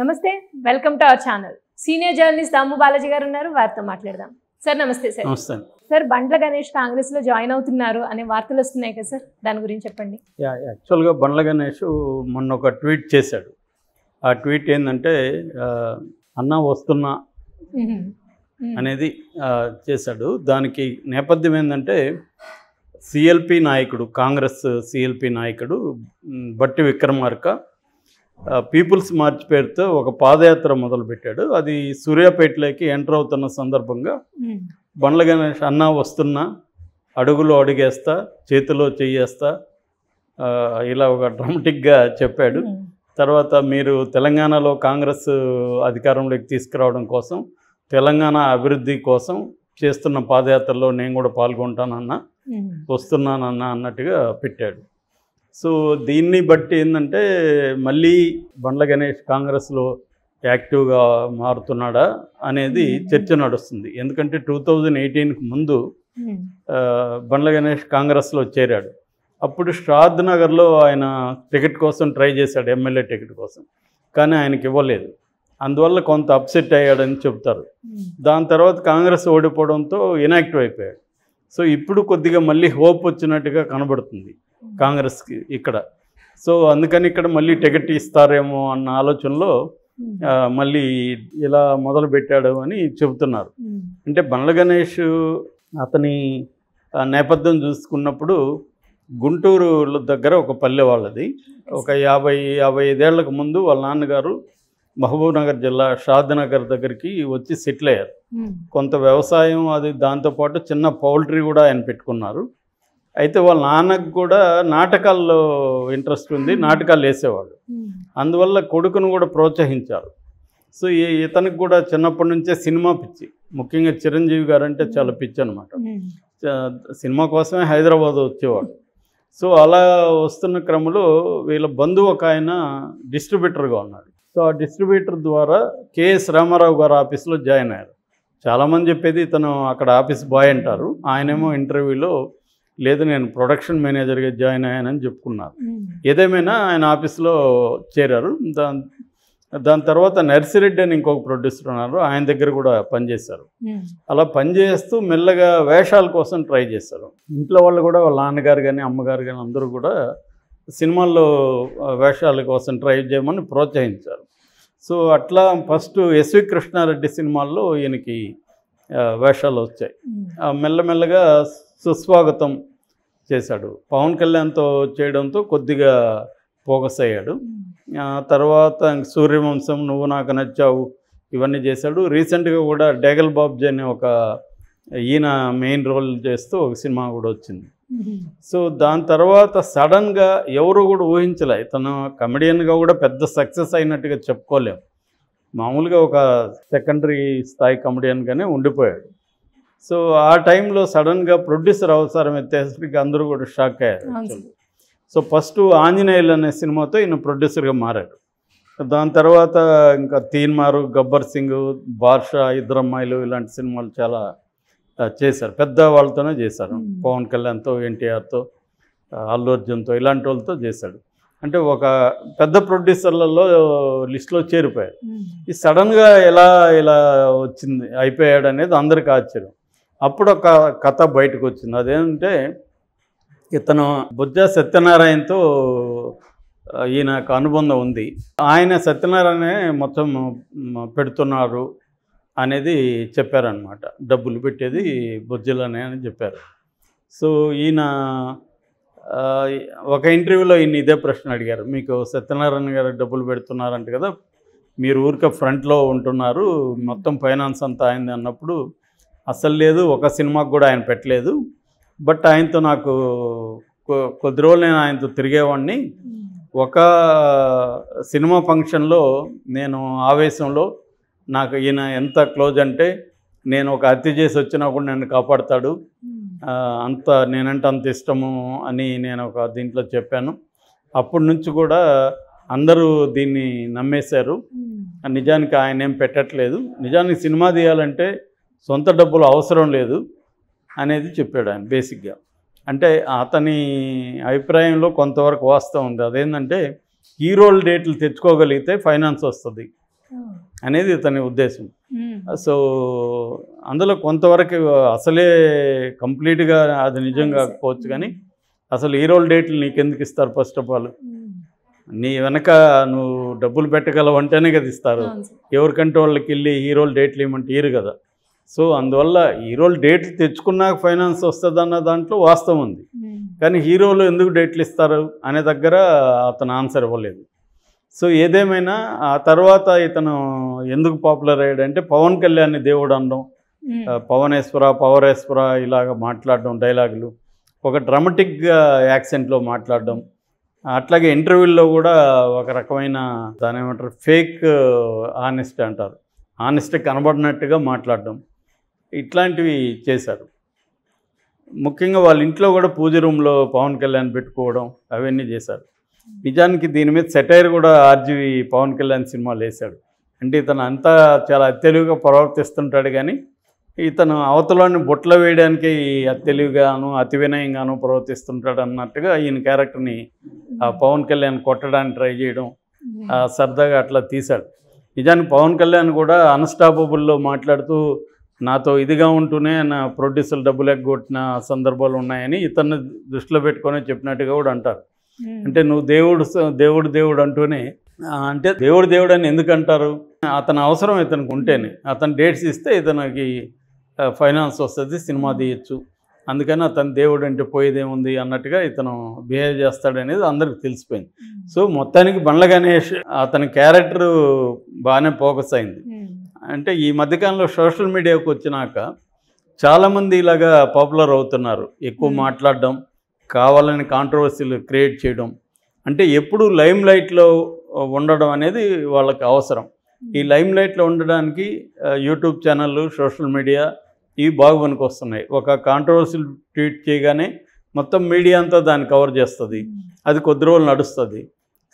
నమస్తే welcome to our channel senior journalist Damu Balaji గారు ఉన్నారు వారితో మాట్లాడదాం సార్ నమస్తే సార్ సార్ బండ్ల గణేష్ కాంగ్రెస్ లో జాయిన్ అవుతున్నారు అనే వార్తలు వస్తున్నాయి కదా సార్ దాని గురించి చెప్పండి యాక్చువల్గా బండ్ల గణేష్ మొన్న ఒక ట్వీట్ చేశాడు ఆ ట్వీట్ ఏంటంటే అన్న వస్తున్నా అనేది చేశాడు దానికి నేపథ్యం ఏంటంటే సిఎల్పి నాయకుడు కాంగ్రెస్ సిఎల్పి నాయకుడు బట్టి విక్రమార్క పీపుల్స్ మార్చ్ పేరుతో ఒక పాదయాత్ర మొదలుపెట్టాడు అది సూర్యాపేటలోకి ఎంటర్ అవుతున్న సందర్భంగా బండ్ల గణేష్ అన్నా వస్తున్నా అడుగులో అడుగేస్తా చేతిలో చెయ్యేస్తా ఇలా ఒక డ్రామటిక్గా చెప్పాడు తర్వాత మీరు తెలంగాణలో కాంగ్రెస్ అధికారంలోకి తీసుకురావడం కోసం తెలంగాణ అభివృద్ధి కోసం చేస్తున్న పాదయాత్రలో నేను కూడా పాల్గొంటానన్నా వస్తున్నానన్నా అన్నట్టుగా పెట్టాడు సో దీన్ని బట్టి ఏంటంటే మళ్ళీ బండ్ల గణేష్ కాంగ్రెస్లో యాక్టివ్గా మారుతున్నాడా అనేది చర్చ నడుస్తుంది ఎందుకంటే టూ థౌజండ్ ఎయిటీన్కి ముందు బండ్ల గణేష్ కాంగ్రెస్లో చేరాడు అప్పుడు శ్రాద్ నగర్లో ఆయన టికెట్ కోసం ట్రై చేశాడు ఎమ్మెల్యే టికెట్ కోసం కానీ ఆయనకి ఇవ్వలేదు అందువల్ల కొంత అప్సెట్ అయ్యాడని చెబుతారు దాని తర్వాత కాంగ్రెస్ ఓడిపోవడంతో ఇనాక్టివ్ అయిపోయాడు సో ఇప్పుడు కొద్దిగా మళ్ళీ హోప్ వచ్చినట్టుగా కనబడుతుంది కాంగ్రెస్కి ఇక్కడ సో అందుకని ఇక్కడ మళ్ళీ టికెట్ ఇస్తారేమో అన్న ఆలోచనలో మళ్ళీ ఇలా మొదలు పెట్టాడు అని చెబుతున్నారు అంటే బండ్ల గణేష్ అతని నేపథ్యం చూసుకున్నప్పుడు గుంటూరు దగ్గర ఒక పల్లె వాళ్ళది ఒక యాభై యాభై ఐదేళ్లకు ముందు వాళ్ళ నాన్నగారు మహబూబ్నగర్ జిల్లా షాద్నగర్ దగ్గరికి వచ్చి సెటిల్ అయ్యారు కొంత వ్యవసాయం అది దాంతోపాటు చిన్న పౌల్ట్రీ కూడా ఆయన పెట్టుకున్నారు అయితే వాళ్ళ నాన్నకు కూడా నాటకాల్లో ఇంట్రెస్ట్ ఉంది నాటకాలు వేసేవాడు అందువల్ల కొడుకును కూడా ప్రోత్సహించారు సో ఈ ఇతనికి కూడా చిన్నప్పటి నుంచే సినిమా పిచ్చి ముఖ్యంగా చిరంజీవి గారు అంటే చాలా పిచ్చి అనమాట సినిమా కోసమే హైదరాబాద్ వచ్చేవాడు సో అలా వస్తున్న క్రమంలో వీళ్ళ బంధువు ఒక ఆయన డిస్ట్రిబ్యూటర్గా ఉన్నాడు సో ఆ డిస్ట్రిబ్యూటర్ ద్వారా కేఎస్ రామారావు గారు ఆఫీస్లో జాయిన్ అయ్యారు చాలామంది చెప్పేది ఇతను అక్కడ ఆఫీస్ బాయ్ అంటారు ఆయనేమో ఇంటర్వ్యూలో లేదు నేను ప్రొడక్షన్ మేనేజర్గా జాయిన్ అయ్యానని చెప్పుకున్నారు ఏదేమైనా ఆయన ఆఫీస్లో చేరారు దాని దాని తర్వాత నర్సిరెడ్డి అని ఇంకొక ప్రొడ్యూసర్ ఉన్నారు ఆయన దగ్గర కూడా పనిచేశారు అలా పనిచేస్తూ మెల్లగా వేషాల కోసం ట్రై చేశారు ఇంట్లో వాళ్ళు కూడా వాళ్ళ నాన్నగారు కానీ అమ్మగారు కానీ అందరూ కూడా సినిమాల్లో వేషాల కోసం ట్రై చేయమని ప్రోత్సహించారు సో అట్లా ఫస్ట్ ఎస్వి కృష్ణారెడ్డి సినిమాల్లో ఈయనకి వేషాలు వచ్చాయి మెల్లమెల్లగా సుస్వాగతం చేశాడు పవన్ కళ్యాణ్తో చేయడంతో కొద్దిగా ఫోకస్ అయ్యాడు hmm. తర్వాత సూర్యవంశం నువ్వు నాకు నచ్చావు ఇవన్నీ చేశాడు రీసెంట్గా కూడా డేగల్ బాబ్జీ అనే ఒక ఈయన మెయిన్ రోల్ చేస్తూ ఒక సినిమా కూడా వచ్చింది hmm. సో దాని తర్వాత సడన్గా ఎవరు కూడా ఊహించలే తను కమెడియన్గా కూడా పెద్ద సక్సెస్ అయినట్టుగా చెప్పుకోలేము మామూలుగా ఒక సెకండరీ స్థాయి కమెడియన్గానే ఉండిపోయాడు సో ఆ టైంలో సడన్గా ప్రొడ్యూసర్ అవసరం ఎత్తేసరికి అందరూ కూడా షాక్ అయ్యారు సో ఫస్ట్ ఆంజనేయులు అనే సినిమాతో ఈయన ప్రొడ్యూసర్గా మారాడు దాని తర్వాత ఇంకా తీన్మారు గబ్బర్ సింగ్ బార్షా ఇద్దరమ్మాయిలు ఇలాంటి సినిమాలు చాలా చేశారు పెద్ద వాళ్ళతోనే చేశారు పవన్ కళ్యాణ్తో ఎన్టీఆర్తో అల్లు అర్జున్తో ఇలాంటి వాళ్ళతో చేశాడు అంటే ఒక పెద్ద ప్రొడ్యూసర్లలో లిస్ట్లో చేరిపోయాడు ఈ సడన్గా ఎలా ఇలా వచ్చింది అయిపోయాడు అనేది అందరికీ ఆశ్చర్యం అప్పుడు ఒక కథ బయటకు వచ్చింది అదేంటంటే ఇతను బుద్ధ సత్యనారాయణతో ఈయనకు అనుబంధం ఉంది ఆయన సత్యనారాయణే మొత్తం పెడుతున్నారు అనేది చెప్పారనమాట డబ్బులు పెట్టేది బుజ్జలనే అని చెప్పారు సో ఈయన ఒక ఇంటర్వ్యూలో ఈయన ఇదే ప్రశ్న అడిగారు మీకు సత్యనారాయణ గారు డబ్బులు పెడుతున్నారంట కదా మీరు ఊరికే ఫ్రంట్లో ఉంటున్నారు మొత్తం ఫైనాన్స్ అంతా అయింది అన్నప్పుడు అస్సలు లేదు ఒక సినిమాకు కూడా ఆయన పెట్టలేదు బట్ ఆయనతో నాకు కొద్ది రోజులు నేను ఆయనతో తిరిగేవాడిని ఒక సినిమా ఫంక్షన్లో నేను ఆవేశంలో నాకు ఈయన ఎంత క్లోజ్ అంటే నేను ఒక హత్య చేసి వచ్చినా కూడా నన్ను కాపాడతాడు అంత నేనంటే అంత ఇష్టము అని నేను ఒక దీంట్లో చెప్పాను అప్పటి నుంచి కూడా అందరూ దీన్ని నమ్మేశారు నిజానికి ఆయన ఏం పెట్టట్లేదు నిజానికి సినిమా తీయాలంటే సొంత డబ్బులు అవసరం లేదు అనేది చెప్పాడు ఆయన బేసిక్గా అంటే అతని అభిప్రాయంలో కొంతవరకు వాస్తవం ఉంది అదేంటంటే హీరోల డేట్లు తెచ్చుకోగలిగితే ఫైనాన్స్ వస్తుంది అనేది ఇతని ఉద్దేశం సో అందులో కొంతవరకు అసలే కంప్లీట్గా అది నిజం కాకపోవచ్చు కానీ అసలు హీరోల డేట్లు నీకెందుకు ఇస్తారు ఫస్ట్ ఆఫ్ ఆల్ నీ వెనక నువ్వు డబ్బులు పెట్టగలవంటేనే కదా ఇస్తారు ఎవరికంటే వాళ్ళకి వెళ్ళి హీరోలు డేట్లు ఇవ్వమంటే ఇరు కదా సో అందువల్ల హీరోలు డేట్లు తెచ్చుకున్నాక ఫైనాన్స్ వస్తుంది అన్న దాంట్లో వాస్తవం ఉంది hmm. కానీ హీరోలు ఎందుకు డేట్లు ఇస్తారు అనే దగ్గర అతను ఆన్సర్ ఇవ్వలేదు సో ఏదేమైనా ఆ తర్వాత ఇతను ఎందుకు పాపులర్ అయ్యాడంటే పవన్ కళ్యాణ్ దేవుడు అనడం hmm. పవనేశ్వర పవరేశ్వర ఇలాగ మాట్లాడడం డైలాగులు ఒక డ్రమటిక్గా యాక్సెంట్లో మాట్లాడడం అట్లాగే ఇంటర్వ్యూల్లో కూడా ఒక రకమైన దాని ఏమంటారు ఫేక్ ఆనెస్ట్ అంటారు ఆనెస్ట్ కనబడినట్టుగా మాట్లాడడం ఇట్లాంటివి చేశారు ముఖ్యంగా వాళ్ళ ఇంట్లో కూడా పూజ రూమ్లో పవన్ కళ్యాణ్ పెట్టుకోవడం అవన్నీ చేశారు నిజానికి దీని మీద సెటైర్ కూడా ఆర్జీవి పవన్ కళ్యాణ్ సినిమాలు వేశాడు అంటే ఇతను అంతా చాలా తెలివిగా ప్రవర్తిస్తుంటాడు కానీ ఇతను అవతలని బొట్ల వేయడానికి తెలివిగాను అతి వినయంగాను ప్రవర్తిస్తుంటాడు అన్నట్టుగా ఈయన క్యారెక్టర్ని పవన్ కళ్యాణ్ కొట్టడానికి ట్రై చేయడం సరదాగా అట్లా తీశాడు నిజానికి పవన్ కళ్యాణ్ కూడా అన్స్టాపబుల్లో మాట్లాడుతూ నాతో ఇదిగా ఉంటూనే నా ప్రొడ్యూసర్ డబ్బులు ఎగ్గొట్టిన సందర్భాలు ఉన్నాయని ఇతన్ని దృష్టిలో పెట్టుకొని చెప్పినట్టుగా కూడా అంటారు అంటే నువ్వు దేవుడు దేవుడు దేవుడు అంటూనే అంటే దేవుడు దేవుడు అని ఎందుకంటారు అతని అవసరం ఇతనికి ఉంటేనే అతను డేట్స్ ఇస్తే ఇతనికి ఫైనాన్స్ వస్తుంది సినిమా తీయచ్చు అందుకని అతను దేవుడు అంటే పోయేదేముంది అన్నట్టుగా ఇతను బిహేవ్ చేస్తాడనేది అందరికి తెలిసిపోయింది సో మొత్తానికి బండ్ల గణేష్ అతని క్యారెక్టర్ బాగానే ఫోకస్ అయింది అంటే ఈ మధ్యకాలంలో సోషల్ మీడియాకు వచ్చినాక చాలామంది ఇలాగా పాపులర్ అవుతున్నారు ఎక్కువ మాట్లాడడం కావాలని కాంట్రవర్సీలు క్రియేట్ చేయడం అంటే ఎప్పుడు లైమ్ లైట్లో ఉండడం అనేది వాళ్ళకి అవసరం ఈ లైమ్ లైట్లో ఉండడానికి యూట్యూబ్ ఛానళ్ళు సోషల్ మీడియా ఇవి బాగా పనికొస్తున్నాయి ఒక కాంట్రవర్సీలు ట్వీట్ చేయగానే మొత్తం మీడియా అంతా దాన్ని కవర్ చేస్తుంది అది కొద్ది రోజులు నడుస్తుంది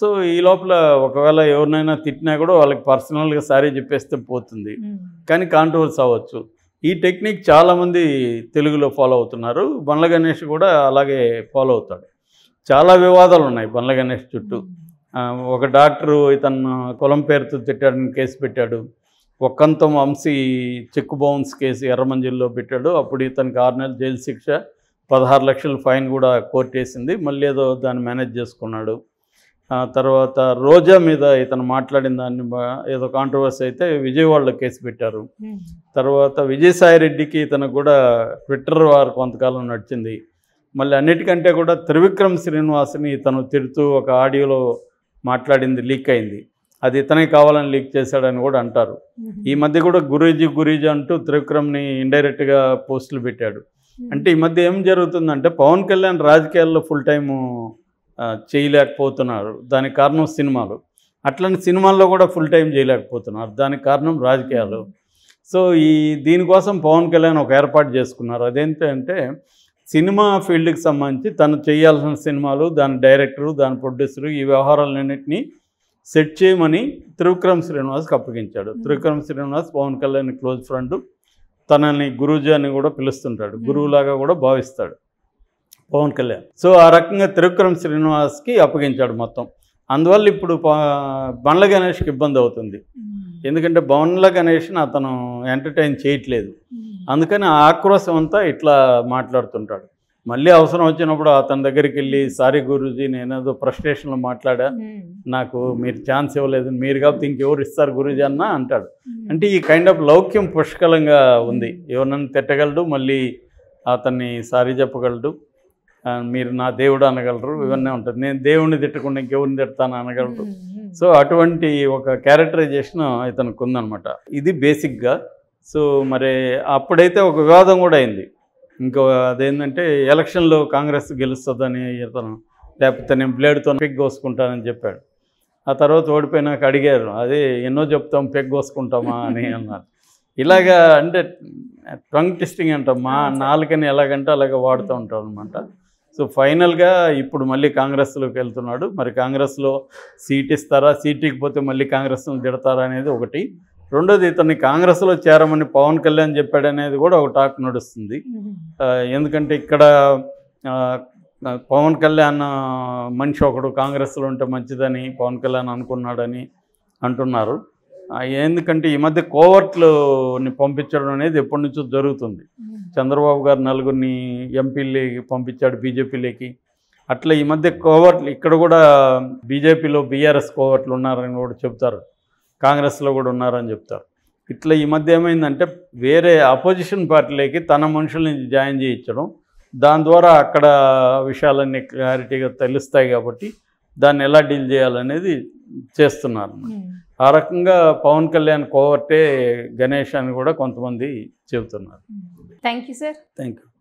సో ఈ లోపల ఒకవేళ ఎవరినైనా తిట్టినా కూడా వాళ్ళకి పర్సనల్గా సారీ చెప్పేస్తే పోతుంది కానీ కాంట్రవర్స్ అవ్వచ్చు ఈ టెక్నిక్ చాలామంది తెలుగులో ఫాలో అవుతున్నారు బండ్ల గణేష్ కూడా అలాగే ఫాలో అవుతాడు చాలా వివాదాలు ఉన్నాయి బండ్ల గణేష్ చుట్టూ ఒక డాక్టరు ఇతను కులం పేరుతో తిట్టాడని కేసు పెట్టాడు ఒక్కంతం వంశీ చెక్ బౌన్స్ కేసు ఎర్రమంజిల్లో పెట్టాడు అప్పుడు ఇతనికి ఆరు నెలలు జైలు శిక్ష పదహారు లక్షల ఫైన్ కూడా కోర్టు వేసింది మళ్ళీ ఏదో దాన్ని మేనేజ్ చేసుకున్నాడు తర్వాత రోజా మీద ఇతను మాట్లాడిన దాన్ని ఏదో కాంట్రవర్సీ అయితే విజయవాడలో కేసు పెట్టారు తర్వాత విజయసాయి రెడ్డికి ఇతను కూడా ట్విట్టర్ వారు కొంతకాలం నడిచింది మళ్ళీ అన్నిటికంటే కూడా త్రివిక్రమ్ శ్రీనివాస్ని ఇతను తిడుతూ ఒక ఆడియోలో మాట్లాడింది లీక్ అయింది అది ఇతనే కావాలని లీక్ చేశాడని కూడా అంటారు ఈ మధ్య కూడా గురీజీ గురీజీ అంటూ త్రివిక్రమ్ని ఇండైరెక్ట్గా పోస్టులు పెట్టాడు అంటే ఈ మధ్య ఏం జరుగుతుందంటే పవన్ కళ్యాణ్ రాజకీయాల్లో ఫుల్ టైము చేయలేకపోతున్నారు దానికి కారణం సినిమాలు అట్లాంటి సినిమాల్లో కూడా ఫుల్ టైం చేయలేకపోతున్నారు దానికి కారణం రాజకీయాలు సో ఈ దీనికోసం పవన్ కళ్యాణ్ ఒక ఏర్పాటు చేసుకున్నారు అదేంటంటే సినిమా ఫీల్డ్కి సంబంధించి తను చేయాల్సిన సినిమాలు దాని డైరెక్టరు దాని ప్రొడ్యూసరు ఈ వ్యవహారాలన్నింటినీ సెట్ చేయమని త్రివిక్రమ్ శ్రీనివాస్కి అప్పగించాడు త్రివిక్రమ్ శ్రీనివాస్ పవన్ కళ్యాణ్ క్లోజ్ ఫ్రెండ్ తనని గురూజీ అని కూడా పిలుస్తుంటాడు గురువులాగా కూడా భావిస్తాడు పవన్ కళ్యాణ్ సో ఆ రకంగా త్రివిక్రమ్ శ్రీనివాస్కి అప్పగించాడు మొత్తం అందువల్ల ఇప్పుడు బండ్ల గణేష్కి ఇబ్బంది అవుతుంది ఎందుకంటే బండ్ల గణేష్ని అతను ఎంటర్టైన్ చేయట్లేదు అందుకని ఆక్రోశం అంతా ఇట్లా మాట్లాడుతుంటాడు మళ్ళీ అవసరం వచ్చినప్పుడు అతని దగ్గరికి వెళ్ళి సారీ గురూజీ నేనేదో ఫ్రస్ట్రేషన్లో మాట్లాడా నాకు మీరు ఛాన్స్ ఇవ్వలేదు మీరు కాబట్టి ఇంకెవరు ఇస్తారు గురూజీ అన్న అంటాడు అంటే ఈ కైండ్ ఆఫ్ లౌక్యం పుష్కలంగా ఉంది ఎవరినన్నా తిట్టగలడు మళ్ళీ అతన్ని సారీ చెప్పగలడు మీరు నా దేవుడు అనగలరు ఇవన్నీ ఉంటుంది నేను దేవుడిని తిట్టకుండా ఇంకెవరిని తిడతాను అనగలరు సో అటువంటి ఒక క్యారెక్టరైజేషన్ ఇతనికి ఉందనమాట ఇది బేసిక్గా సో మరి అప్పుడైతే ఒక వివాదం కూడా అయింది ఇంకో అదేంటంటే ఎలక్షన్లో కాంగ్రెస్ గెలుస్తుందని ఇతను లేకపోతే నేను బ్లేడ్తో పెగ్ కోసుకుంటానని చెప్పాడు ఆ తర్వాత ఓడిపోయినాక అడిగారు అదే ఎన్నో చెప్తాం పెగ్ కోసుకుంటామా అని అన్నారు ఇలాగా అంటే టంగ్ టెస్టింగ్ అంటాం మా నాలుకని ఎలాగంటే అలాగే వాడుతూ ఉంటాం అనమాట సో ఫైనల్గా ఇప్పుడు మళ్ళీ కాంగ్రెస్లోకి వెళ్తున్నాడు మరి కాంగ్రెస్లో సీట్ ఇస్తారా సీట్ ఇకపోతే మళ్ళీ కాంగ్రెస్లో తిడతారా అనేది ఒకటి రెండోది ఇతన్ని కాంగ్రెస్లో చేరమని పవన్ కళ్యాణ్ చెప్పాడనేది కూడా ఒక టాక్ నడుస్తుంది ఎందుకంటే ఇక్కడ పవన్ కళ్యాణ్ మనిషి ఒకడు కాంగ్రెస్లో ఉంటే మంచిదని పవన్ కళ్యాణ్ అనుకున్నాడని అంటున్నారు ఎందుకంటే ఈ మధ్య కోవర్ట్లు పంపించడం అనేది ఎప్పటి నుంచో జరుగుతుంది చంద్రబాబు గారు నలుగురిని ఎంపీలకి పంపించాడు బీజేపీలోకి అట్లా ఈ మధ్య కోవర్ట్లు ఇక్కడ కూడా బీజేపీలో బీఆర్ఎస్ కోవర్ట్లు ఉన్నారని కూడా చెప్తారు కాంగ్రెస్లో కూడా ఉన్నారని చెప్తారు ఇట్లా ఈ మధ్య ఏమైందంటే వేరే అపోజిషన్ పార్టీలకి తన మనుషుల్ని జాయిన్ చేయించడం దాని ద్వారా అక్కడ విషయాలన్నీ క్లారిటీగా తెలుస్తాయి కాబట్టి దాన్ని ఎలా డీల్ చేయాలనేది చేస్తున్నారు ఆ రకంగా పవన్ కళ్యాణ్ కోవర్టే గణేష్ అని కూడా కొంతమంది చెబుతున్నారు thank you sir thank you